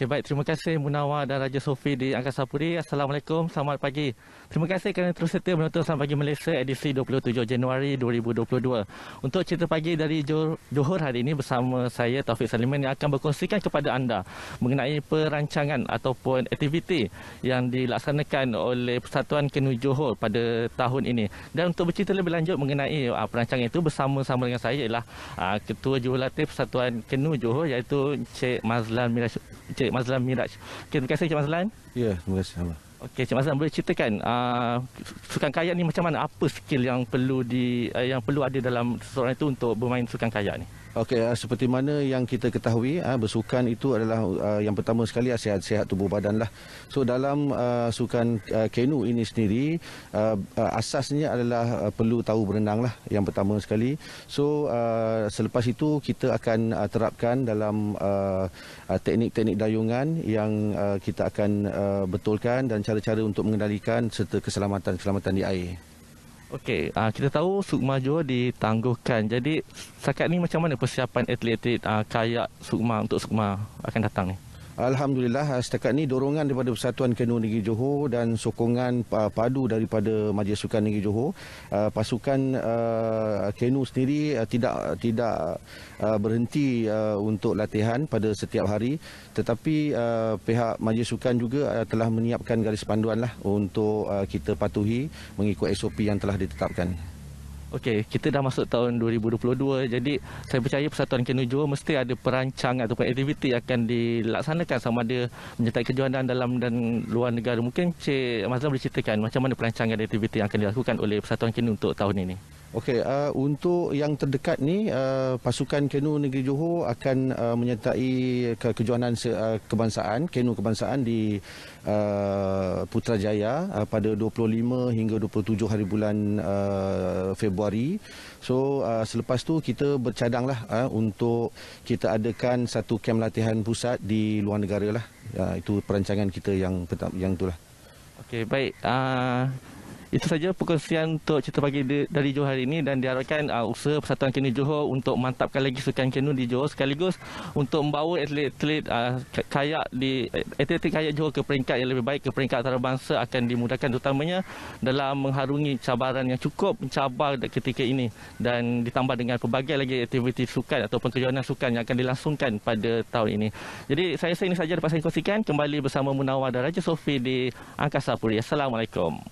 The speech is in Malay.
Okey baik terima kasih Munawar dan Raja Sofi di Angkasa Puri. Assalamualaikum, selamat pagi. Terima kasih kerana terus setia menonton Selamat Pagi Malaysia edisi 27 Januari 2022. Untuk cerita pagi dari Johor hari ini bersama saya Taufik Saliman yang akan berkongsikan kepada anda mengenai perancangan ataupun aktiviti yang dilaksanakan oleh Persatuan Kenu Johor pada tahun ini. Dan untuk bercerita lebih lanjut mengenai ah, perancangan itu bersama-sama dengan saya ialah ah, Ketua Jurulatih Persatuan Kenu Johor iaitu Encik Mazlan Mirasyuk Encik Mazlan Miraj. Okay, terima kasih Encik Mazlan. Ya, terima kasih. Okey, Cik Mazlan boleh ceritakan uh, sukan kayak ni macam mana? Apa skill yang perlu di uh, yang perlu ada dalam seseorang itu untuk bermain sukan kayak ni? Okey, uh, seperti mana yang kita ketahui, uh, bersukan itu adalah uh, yang pertama sekali sihat-sihat tubuh badan lah. So dalam uh, sukan uh, kenu ini sendiri, uh, uh, asasnya adalah uh, perlu tahu berenang lah yang pertama sekali. So uh, selepas itu kita akan uh, terapkan dalam uh, uh, teknik-teknik dayungan yang uh, kita akan uh, betulkan dan cara-cara untuk mengendalikan serta keselamatan-keselamatan di air. Okey, uh, kita tahu Sukma Johor ditangguhkan. Jadi, sekarang ni macam mana persiapan atlet-atlet uh, kayak Sukma untuk Sukma akan datang ni? Alhamdulillah eh, setakat ini dorongan daripada Persatuan Kenu Negeri Johor dan sokongan uh, padu daripada Majlis Sukan Negeri Johor uh, pasukan uh, Kenu sendiri uh, tidak tidak uh, berhenti uh, untuk latihan pada setiap hari tetapi uh, pihak Majlis Sukan juga uh, telah menyiapkan garis panduan untuk uh, kita patuhi mengikut SOP yang telah ditetapkan. Okey, kita dah masuk tahun 2022 jadi saya percaya Persatuan Kenu Johor mesti ada perancangan ataupun aktiviti yang akan dilaksanakan sama ada menyertai kejohanan dalam dan luar negara. Mungkin Cik Mazlan boleh ceritakan macam mana perancangan dan aktiviti yang akan dilakukan oleh Persatuan Kenu untuk tahun ini. Okey, uh, untuk yang terdekat ni uh, pasukan Kenu Negeri Johor akan uh, menyertai ke kejohanan se- uh, kebangsaan Kenu kebangsaan di uh, Putrajaya uh, pada 25 hingga 27 hari bulan uh, Februari. So uh, selepas tu kita bercadanglah uh, untuk kita adakan satu kem latihan pusat di luar negara lah. Uh, itu perancangan kita yang yang itulah. Okey, baik. Uh... Itu saja perkongsian untuk cerita pagi di, dari Johor hari ini dan diharapkan uh, usaha Persatuan Kenu Johor untuk mantapkan lagi sukan kenu di Johor sekaligus untuk membawa atlet-atlet uh, kayak di eh, atlet kayak Johor ke peringkat yang lebih baik ke peringkat antarabangsa akan dimudahkan terutamanya dalam mengharungi cabaran yang cukup mencabar ketika ini dan ditambah dengan pelbagai lagi aktiviti sukan ataupun kejohanan sukan yang akan dilangsungkan pada tahun ini. Jadi saya rasa ini saja dapat saya kongsikan kembali bersama Munawar dan Raja Sofi di Angkasa Puri. Assalamualaikum.